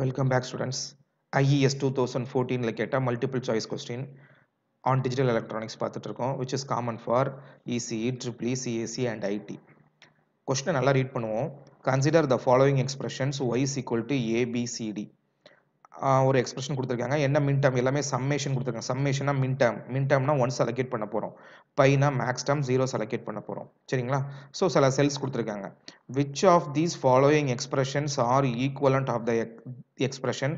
Welcome back students. IES 2014ல கேட்ட multiple choice question on digital electronics பார்த்துட்டிருக்கோம் which is common for ECE, EEE, CAC and IT. question நல்லா read பண்ணுவோம். Consider the following expressions y is equal to ABCD. ஒரு expression கொடுத்துருக்காங்க என்ன மின் dam எல்லாமே summation கொடுத்துருக்காங்க சம்மேஷனா மின் டேம் மின் டேம்னா ஒன் செலக்ட் பண்ண போகிறோம் பைனா மேக்ஸ் டேம் ஜீரோ செலக்ட் பண்ண போகிறோம் சரிங்களா ஸோ சில செல்ஸ் கொடுத்துருக்காங்க which of these following expressions are equivalent of the expression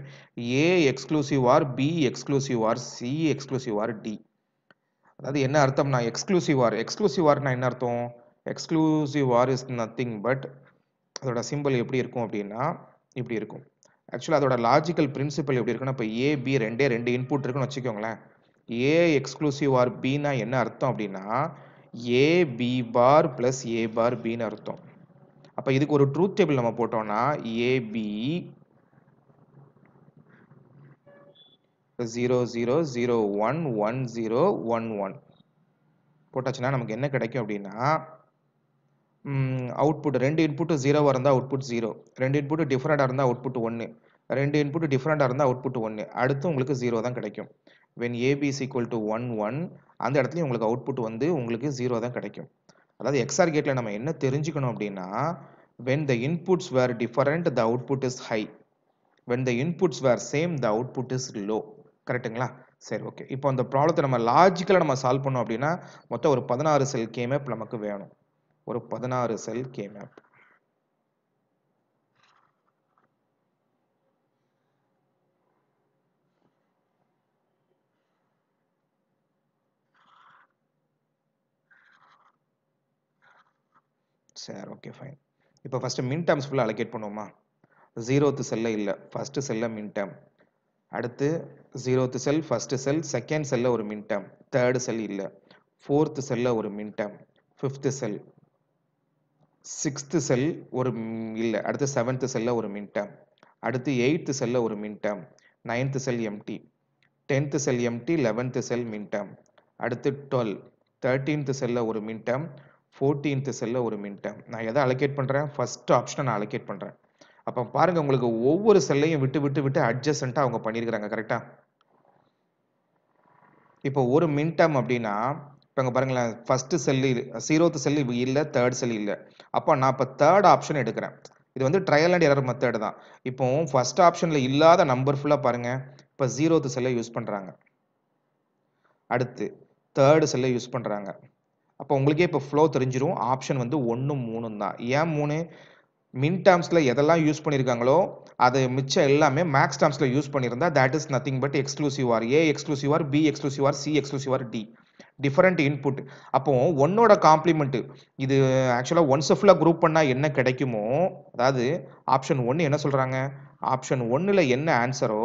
A exclusive or B exclusive or C exclusive or D அதாவது என்ன அர்த்தம்னா எக்ஸ்க்ளூசிவ் ஆர் எக்ஸ்க்ளூசிவ் ஆர்னா என்ன அர்த்தம் exclusive or is nothing but அதோட சிம்பிள் எப்படி இருக்கும் அப்படின்னா இப்படி இருக்கும் ஆக்சுவலாக அதோட லாஜிக்கல் பிரின்சிபல் எப்படி இருக்குன்னா இப்போ ஏ பி ரெண்டே ரெண்டு இன்புட் இருக்குன்னு வச்சுக்கோங்களேன் ஏ எக்ஸ்க்ளூசிவ் ஆர் பின்னா என்ன அர்த்தம் அப்படின்னா ஏ பி பார் ப்ளஸ் ஏ பார் பின்னு அர்த்தம் அப்போ இதுக்கு ஒரு ட்ரூத் டேபிள் நம்ம போட்டோம்னா AB zero zero zero one one zero one one போட்டாச்சுன்னா நமக்கு என்ன கிடைக்கும் அப்படின்னா அவுட்புட் ரெண்டு இன்புட்டு ஜீரோவாக இருந்தால் அவுட்புட் ஜீரோ ரெண்டு இன்புட்டு டிஃப்ரெண்ட்டாக இருந்தால் அவுட்புட் ஒன்று ரெண்டு இன்புட்டு டிஃப்ரெண்டாக இருந்தால் அவுட்புட் ஒன்று அடுத்து உங்களுக்கு ஜீரோ தான் கிடைக்கும் when AB equal to one one அந்த இடத்துலையும் உங்களுக்கு அவுட்புட் வந்து உங்களுக்கு ஜீரோ தான் கிடைக்கும் அதாவது எக்ஸ்ஆர் கேட்டில் நம்ம என்ன தெரிஞ்சுக்கணும் அப்படின்னா when the inputs were different the output is high when the inputs were same the output is low கரெக்டுங்களா சரி ஓகே இப்போ அந்த ப்ராப்ளத்தை நம்ம லாஜிக்கலாக நம்ம சால்வ் பண்ணோம் அப்படின்னா மொத்தம் ஒரு பதினாறு செல் கேமப் நமக்கு வேணும் ஒரு பதினாறு செல் கேமேப் சார் சரி ஓகே ஃபைன் இப்போ ஃபஸ்ட்டு மின் டேர்ம்ஸ் ஃபுல்லாக அலோகேட் பண்ணுவோமா ஜீரோத்து செல்ல இல்லை ஃபஸ்ட்டு செல்ல மின் டேர்ம் அடுத்து zeroth cell first cell second செல்ல ஒரு மின் டேர்ம் தேர்டு செல் இல்லை ஃபோர்த்து செல்ல ஒரு minterm fifth cell sixth cell ஒரு இல்லை அடுத்து செவன்த்து செல்லில் ஒரு மின்டம் அடுத்து எயித்து செல்ல ஒரு minterm ninth cell empty tenth cell empty eleventh cell minterm அடுத்து டுவெல் தேர்ட்டீன்த்து செல்ல ஒரு மின்டம் ஃபோர்டீன்த்து செல்ல ஒரு மின்டம் நான் எதை அலோகேட் பண்ணுறேன் ஃபஸ்ட் ஆப்ஷனை நான் அலோகேட் பண்ணுறேன் அப்போ பாருங்கள் உங்களுக்கு ஒவ்வொரு செல்லையும் விட்டு விட்டு விட்டு அட்ஜஸ்டண்ட்டாக அவங்க பண்ணியிருக்கிறாங்க கரெக்டாக இப்போ ஒரு மின்டம் அப்படின்னா இப்போ இங்கே பாருங்களேன் ஃபஸ்ட்டு செல்லு சீரோத்து செல்லு இல்லை தேர்ட் செல் இல்லை அப்போ நான் இப்போ தேர்ட் ஆப்ஷன் எடுக்கிறேன் இது வந்து ட்ரையல் அண்ட் எரர் மெத்தடு தான் இப்போ ஃபஸ்ட் ஆப்ஷனில் இல்லாத நம்பர் ஃபுல்லாக பாருங்கள் இப்போ ஜீரோத்து செல்லை யூஸ் பண்ணுறாங்க அடுத்து தேர்டு செல்லை யூஸ் பண்ணுறாங்க அப்போ உங்களுக்கே இப்போ ஃப்ளோ தெரிஞ்சிடும் ஆப்ஷன் வந்து ஒன்று மூணு தான் ஏன் மூணு மின் டேர்ம்ஸில் எதெல்லாம் யூஸ் பண்ணியிருக்காங்களோ அது மிச்சம் எல்லாமே மேக்ஸ் டேர்ம்ஸில் யூஸ் பண்ணியிருந்தா that is nothing but exclusive or A exclusive or B exclusive or C exclusive or D different input அப்போ ஒன்னோட காம்ப்ளிமெண்ட் இது ஆக்சுவலாக ஒன் ஃபுல்லாக குரூப் பண்ணால் என்ன கிடைக்குமோ அதாவது ஆப்ஷன் ஒன்று என்ன சொல்கிறாங்க ஆப்ஷன் ஒன்றில் என்ன ஆன்சரோ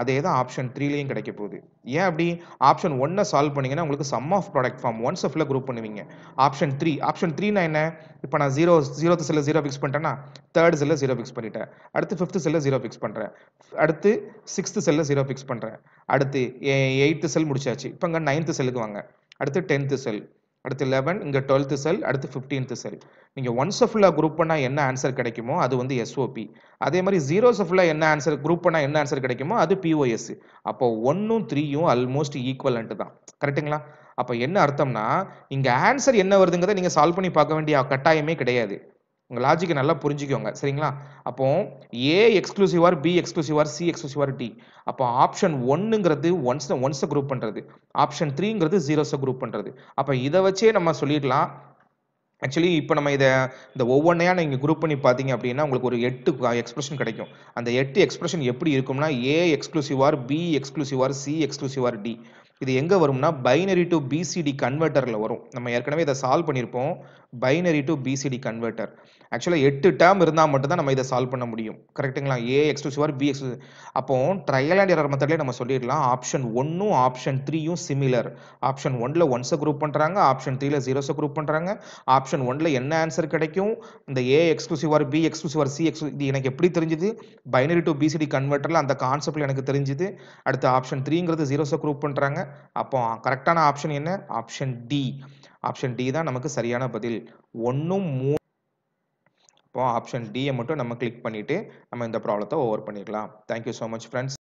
அதே தான் ஆப்ஷன் த்ரீலையும் கிடைக்க போகுது ஏன் அப்படி ஆப்ஷன் ஒன்னை சால்வ் பண்ணிங்கன்னா உங்களுக்கு sum of product form ones ஃபுல்லாக குரூப் பண்ணுவீங்க ஆப்ஷன் த்ரீ ஆப்ஷன் த்ரீனா என்ன இப்போ நான் ஜீரோ ஜீரோ செல்ல ஜீரோ ஃபிக்ஸ் பண்ணிட்டேன்னா தேர்ட் செல்ல ஜீரோ ஃபிக்ஸ் பண்ணிட்டேன் அடுத்து ஃபிஃப்த் செல்ல ஜீரோ ஃபிக்ஸ் பண்ணுறேன் அடுத்து சிக்ஸ்த்து செல்ல ஜீரோ ஃபிக்ஸ் பண்ணுறேன் அடுத்து எயித்து செல் முடிச்சாச்சு இப்போ இங்கே நைன்த்து செல்லுக்கு வாங்க அடுத்து டென்த்து செல் அடுத்து லெவன் இங்கே டுவெல்த்து செல் அடுத்து ஃபிஃப்டீன்த்து செல் நீங்கள் ஒன்ஸ் ஃபுல்லாக குரூப் பண்ணால் என்ன ஆன்சர் கிடைக்குமோ அது வந்து எஸ்ஓபி அதே மாதிரி ஜீரோஸ் ஃபுல்லாக என்ன ஆன்சர் குரூப் பண்ணால் என்ன ஆன்சர் கிடைக்குமோ அது பிஓஎஸ் அப்போ ஒன்றும் த்ரீயும் ஆல்மோஸ்ட் ஈக்குவலன்ட்டு தான் கரெக்டுங்களா அப்போ என்ன அர்த்தம்னா இங்கே ஆன்சர் என்ன வருதுங்கிறத நீங்கள் சால்வ் பண்ணி பார்க்க வேண்டிய கட்டாயமே கிடையாது உங்கள் லாஜிக்கை நல்லா புரிஞ்சுக்கோங்க சரிங்களா அப்போ A exclusive or B exclusive or C exclusive or D அப்போ ஆப்ஷன் ஒன்னுங்கிறது ஒன்ஸ் ஒன்ஸை குரூப் பண்ணுறது ஆப்ஷன் த்ரீங்கிறது ஜீரோஸை குரூப் பண்ணுறது அப்போ இதை வச்சே நம்ம சொல்லிடலாம் ஆக்சுவலி இப்போ நம்ம இதை இந்த ஒவ்வொன்றையா நீங்கள் குரூப் பண்ணி பார்த்தீங்க அப்படின்னா உங்களுக்கு ஒரு எட்டு எக்ஸ்பிரஷன் கிடைக்கும் அந்த எட்டு எக்ஸ்பிரஷன் எப்படி இருக்கும்னா A exclusive or B exclusive or C exclusive or D இது எங்கே வரும்னா பைனரி டு பிசிடி கன்வெர்ட்டரில் வரும் நம்ம ஏற்கனவே இதை சால்வ் பண்ணியிருப்போம் பைனரி டு பிசிடி கன்வெர்ட்டர் ஆக்சுவலாக எட்டு டேம் இருந்தால் மட்டும்தான் நம்ம இதை சால்வ் பண்ண முடியும் கரெக்டுங்களா ஏ எக்ஸ்டூசிவார் பி எக்ஸ் அப்போ ட்ரையல் அண்ட் எரர் மெத்தட்லேயே நம்ம சொல்லிடலாம் ஆப்ஷன் ஒன்றும் ஆப்ஷன் த்ரீயும் சிமிலர் ஆப்ஷன் ஒனில் ஒன்ஸை குரூப் பண்ணுறாங்க ஆப்ஷன் த்ரீல ஜீரோஸை குரூப் பண்ணுறாங்க ஆப்ஷன் ஒனில் என்ன ஆன்சர் கிடைக்கும் இந்த A exclusive or B exclusive or C ex இது எனக்கு எப்படி தெரிஞ்சுது பைனரி டு பிசிடி கன்வெர்ட்டரில் அந்த கான்செப்டில் எனக்கு தெரிஞ்சுது அடுத்து ஆப்ஷன் த்ரீங்கிறது ஜீரோஸை குரூப் பண்ணுறாங்க அப்போ கரெக்டான ஆப்ஷன் என்ன ஆப்ஷன் டி ஆப்ஷன் டி தான் நமக்கு சரியான பதில் ஒன்றும் மூ அப்போ ஆப்ஷன் டியை மட்டும் நம்ம கிளிக் பண்ணிவிட்டு நம்ம இந்த ப்ராப்ளத்தை ஓவர் பண்ணிக்கலாம் தேங்க்யூ ஸோ மச் ஃப்ரெண்ட்ஸ்